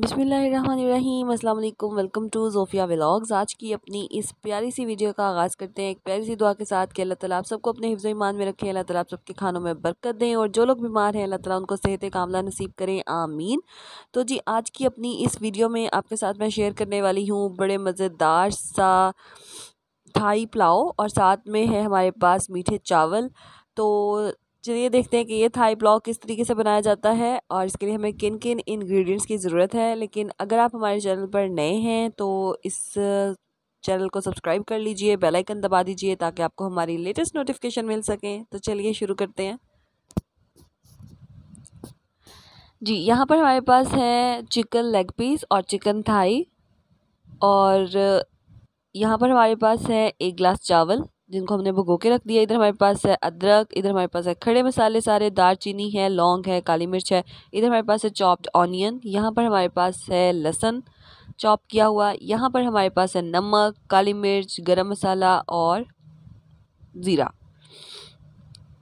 बिसमीम अल्लाम welcome to Zofia vlogs आज की अपनी इस प्यारी सी वीडियो का आगाज़ करते हैं एक प्यारी सी दुआ के साथ कि अल्लाह ताला आप सबको अपने हिफ्ज़ ईमान में रखें अल्लाह ताला आप सबके खानों में बरकत दें और जो लोग बीमार हैं अल्लाह ताला उनको सेहत कामला नसीब करें आमीन तो जी आज की अपनी इस वीडियो में आपके साथ मैं शेयर करने वाली हूँ बड़े मज़ेदार सा थाई पुलाव और साथ में है हमारे पास मीठे चावल तो चलिए देखते हैं कि ये थाई ब्लॉक किस तरीके से बनाया जाता है और इसके लिए हमें किन किन इंग्रेडिएंट्स की ज़रूरत है लेकिन अगर आप हमारे चैनल पर नए हैं तो इस चैनल को सब्सक्राइब कर लीजिए बेल आइकन दबा दीजिए ताकि आपको हमारी लेटेस्ट नोटिफिकेशन मिल सकें तो चलिए शुरू करते हैं जी यहाँ पर हमारे पास है चिकन लेग पीस और चिकन थाई और यहाँ पर हमारे पास है एक गिलास चावल जिनको हमने भुगो के रख दिया इधर हमारे पास है अदरक इधर हमारे पास है खड़े मसाले सारे दालचीनी है लौंग है काली मिर्च है इधर हमारे पास है चॉप्ड ऑनियन यहाँ पर हमारे पास है लहसन चॉप किया हुआ यहाँ पर हमारे पास है नमक काली मिर्च गरम मसाला और ज़ीरा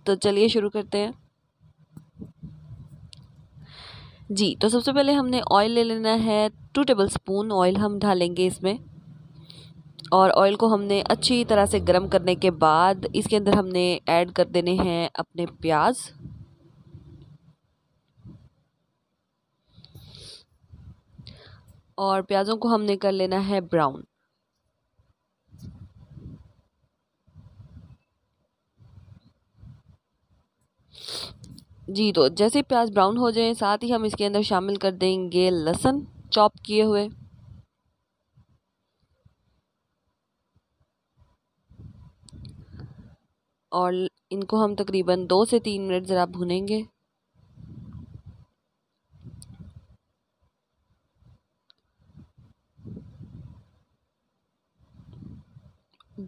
तो चलिए शुरू करते हैं जी तो सबसे पहले हमने ऑयल ले लेना है टू टेबल स्पून ऑयल हम डालेंगे इसमें और ऑयल को हमने अच्छी तरह से गर्म करने के बाद इसके अंदर हमने ऐड कर देने हैं अपने प्याज और प्याज़ों को हमने कर लेना है ब्राउन जी तो जैसे प्याज ब्राउन हो जाए साथ ही हम इसके अंदर शामिल कर देंगे लहसुन चॉप किए हुए और इनको हम तकरीबन दो से तीन मिनट ज़रा भुनेंगे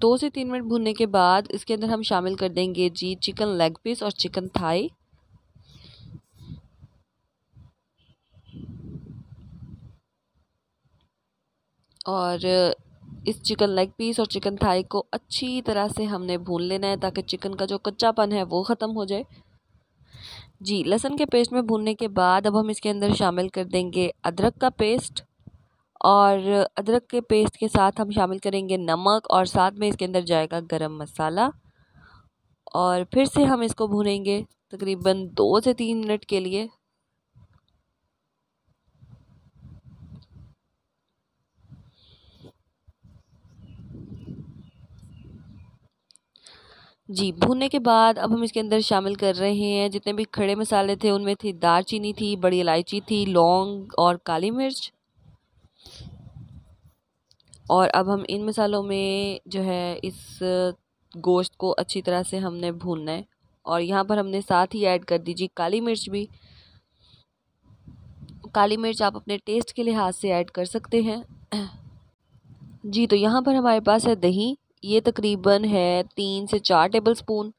दो से तीन मिनट भुनने के बाद इसके अंदर हम शामिल कर देंगे जी चिकन लेग पीस और चिकन थाई और इस चिकन लेग पीस और चिकन थाई को अच्छी तरह से हमने भून लेना है ताकि चिकन का जो कच्चापन है वो ख़त्म हो जाए जी लहसुन के पेस्ट में भूनने के बाद अब हम इसके अंदर शामिल कर देंगे अदरक का पेस्ट और अदरक के पेस्ट के साथ हम शामिल करेंगे नमक और साथ में इसके अंदर जाएगा गरम मसाला और फिर से हम इसको भूनेंगे तकरीबन दो से तीन मिनट के लिए जी भूनने के बाद अब हम इसके अंदर शामिल कर रहे हैं जितने भी खड़े मसाले थे उनमें थी दालचीनी थी बड़ी इलायची थी लौंग और काली मिर्च और अब हम इन मसालों में जो है इस गोश्त को अच्छी तरह से हमने भूनना है और यहाँ पर हमने साथ ही ऐड कर दीजिए काली मिर्च भी काली मिर्च आप अपने टेस्ट के लिहाज से ऐड कर सकते हैं जी तो यहाँ पर हमारे पास है दही ये तकरीबन है तीन से चार टेबल स्पून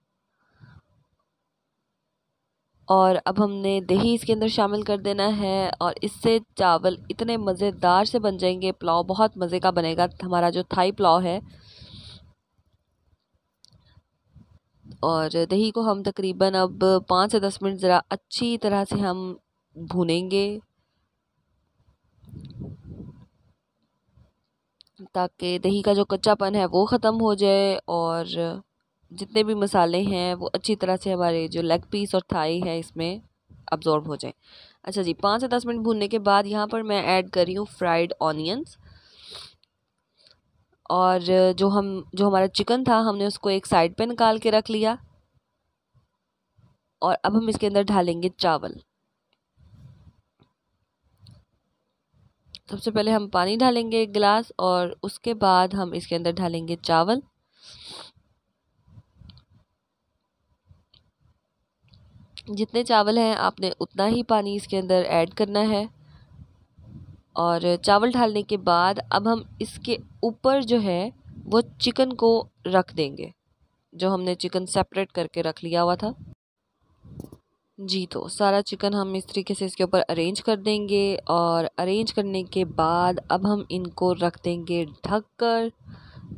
और अब हमने दही इसके अंदर शामिल कर देना है और इससे चावल इतने मज़ेदार से बन जाएंगे पुलाव बहुत मज़े का बनेगा हमारा जो थाई पुलाव है और दही को हम तकरीबन अब पाँच से दस मिनट ज़रा अच्छी तरह से हम भुनेंगे ताकि दही का जो कच्चापन है वो ख़त्म हो जाए और जितने भी मसाले हैं वो अच्छी तरह से हमारे जो लेग पीस और थाई है इसमें अब्जॉर्ब हो जाए अच्छा जी पाँच से दस मिनट भूनने के बाद यहाँ पर मैं ऐड कर रही हूँ फ्राइड ऑनियंस और जो हम जो हमारा चिकन था हमने उसको एक साइड पे निकाल के रख लिया और अब हम इसके अंदर डालेंगे चावल सबसे पहले हम पानी डालेंगे एक गिलास और उसके बाद हम इसके अंदर डालेंगे चावल जितने चावल हैं आपने उतना ही पानी इसके अंदर ऐड करना है और चावल डालने के बाद अब हम इसके ऊपर जो है वो चिकन को रख देंगे जो हमने चिकन सेपरेट करके रख लिया हुआ था जी तो सारा चिकन हम इस तरीके से इसके ऊपर अरेंज कर देंगे और अरेंज करने के बाद अब हम इनको रख देंगे ढक कर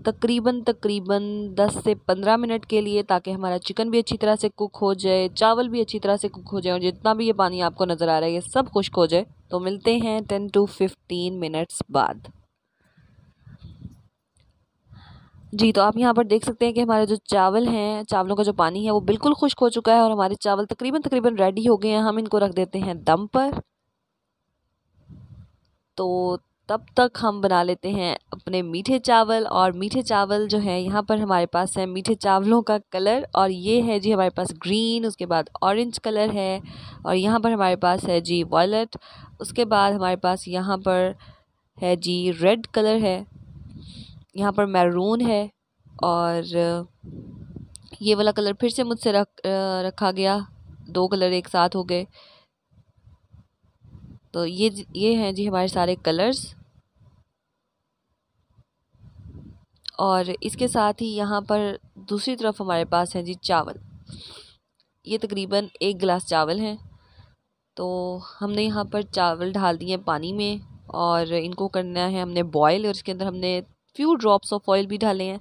तकरीबन तकरीबन 10 से 15 मिनट के लिए ताकि हमारा चिकन भी अच्छी तरह से कुक हो जाए चावल भी अच्छी तरह से कुक हो जाए और जितना भी ये पानी आपको नज़र आ रहा है ये सब खुश्क हो जाए तो मिलते हैं 10 टू 15 मिनट्स बाद जी तो आप यहाँ पर देख सकते हैं कि हमारे जो चावल हैं चावलों का जो पानी है वो बिल्कुल खुश्क हो चुका है और हमारे चावल तकरीबन तकरीबन रेडी हो गए हैं हम इनको रख देते हैं दम पर तो तब तक हम बना लेते हैं अपने मीठे चावल और मीठे चावल जो है यहाँ पर हमारे पास है मीठे चावलों का कलर और ये है जी हमारे पास ग्रीन उसके बाद ऑरेंज कलर है और यहाँ पर हमारे पास है जी वॉलेट उसके बाद हमारे पास यहाँ पर है जी रेड कलर है यहाँ पर मैरून है और ये वाला कलर फिर से मुझसे रख रखा गया दो कलर एक साथ हो गए तो ये ये हैं जी हमारे सारे कलर्स और इसके साथ ही यहाँ पर दूसरी तरफ हमारे पास हैं जी चावल ये तकरीबन एक गिलास चावल हैं तो हमने यहाँ पर चावल ढाल दिए पानी में और इनको करना है हमने बॉयल और इसके अंदर हमने फ्यू ड्रॉप्स ऑफ ऑयल भी डाले हैं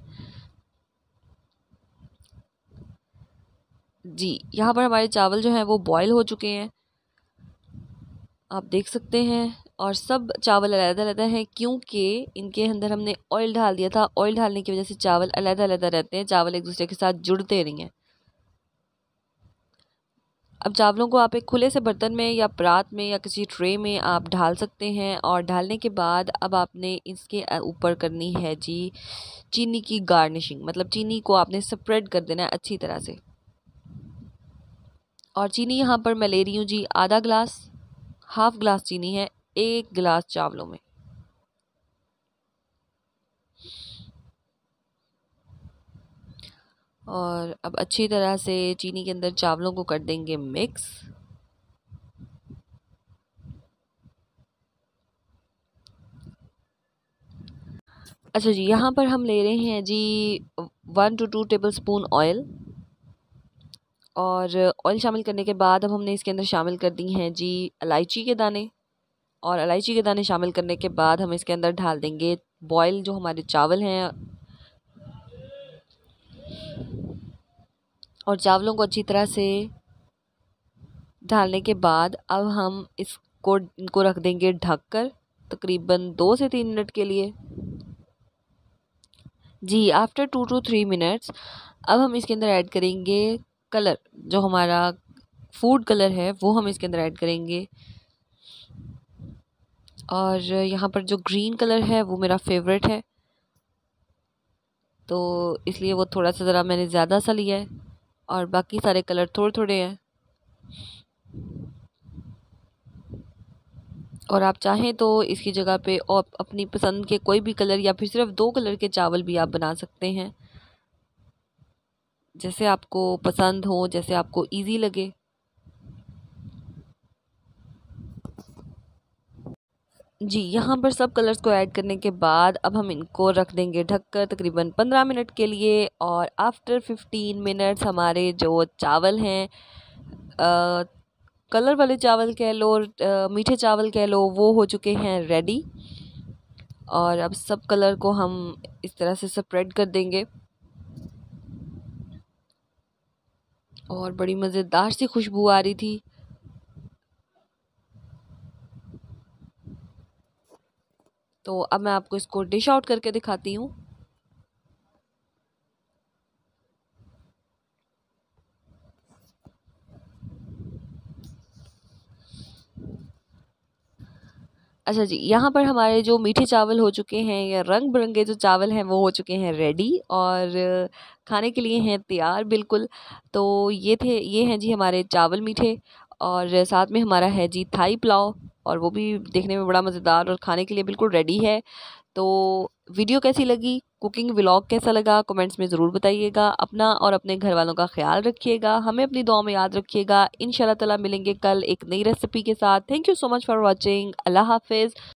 जी यहाँ पर हमारे चावल जो हैं वो बॉयल हो चुके हैं आप देख सकते हैं और सब चावल अलहदा अलहदा हैं क्योंकि इनके अंदर हमने ऑयल डाल दिया था ऑयल डालने की वजह से चावल अलहदा अलहदा रहते हैं चावल एक दूसरे के साथ जुड़ते नहीं हैं अब चावलों को आप एक खुले से बर्तन में या परात में या किसी ट्रे में आप ढाल सकते हैं और ढालने के बाद अब आपने इसके ऊपर करनी है जी चीनी की गार्निशिंग मतलब चीनी को आपने स्प्रेड कर देना है अच्छी तरह से और चीनी यहाँ पर मैं ले रही हूँ जी आधा ग्लास हाफ़ ग्लास चीनी है एक गिलास चावलों में और अब अच्छी तरह से चीनी के अंदर चावलों को कर देंगे मिक्स अच्छा जी यहाँ पर हम ले रहे हैं जी one two two tablespoon oil और ऑयल शामिल करने के बाद अब हमने इसके अंदर शामिल कर दी हैं जी इलायची के दाने और इलायची के दाने शामिल करने के बाद हम इसके अंदर डाल देंगे बॉयल जो हमारे चावल हैं और चावलों को अच्छी तरह से डालने के बाद अब हम इसको इनको रख देंगे ढक कर तकरीबन दो से तीन मिनट के लिए जी after two two three minutes अब हम इसके अंदर ऐड करेंगे कलर जो हमारा फूड कलर है वो हम इसके अंदर ऐड करेंगे और यहाँ पर जो ग्रीन कलर है वो मेरा फेवरेट है तो इसलिए वो थोड़ा सा ज़रा मैंने ज़्यादा सा लिया है और बाकी सारे कलर थोड़े थोड़े हैं और आप चाहें तो इसकी जगह पे और अपनी पसंद के कोई भी कलर या फिर सिर्फ दो कलर के चावल भी आप बना सकते हैं जैसे आपको पसंद हो जैसे आपको इजी लगे जी यहाँ पर सब कलर्स को ऐड करने के बाद अब हम इनको रख देंगे ढककर तकरीबन पंद्रह मिनट के लिए और आफ्टर फिफ्टीन मिनट्स हमारे जो चावल हैं कलर वाले चावल कह लो मीठे चावल कह लो वो हो चुके हैं रेडी और अब सब कलर को हम इस तरह से स्प्रेड कर देंगे और बड़ी मज़ेदार सी खुशबू आ रही थी तो अब मैं आपको इसको डिश आउट करके दिखाती हूँ अच्छा जी यहाँ पर हमारे जो मीठे चावल हो चुके हैं या रंग बिरंगे जो चावल हैं वो हो चुके हैं रेडी और खाने के लिए हैं तैयार बिल्कुल तो ये थे ये हैं जी हमारे चावल मीठे और साथ में हमारा है जी थाई पुलाव और वो भी देखने में बड़ा मज़ेदार और खाने के लिए बिल्कुल रेडी है तो वीडियो कैसी लगी कुकिंग व्लॉग कैसा लगा कमेंट्स में ज़रूर बताइएगा अपना और अपने घर वालों का ख्याल रखिएगा हमें अपनी दुआ में याद रखिएगा इन ताला मिलेंगे कल एक नई रेसिपी के साथ thank you so much for watching अल्लाह हाफिज़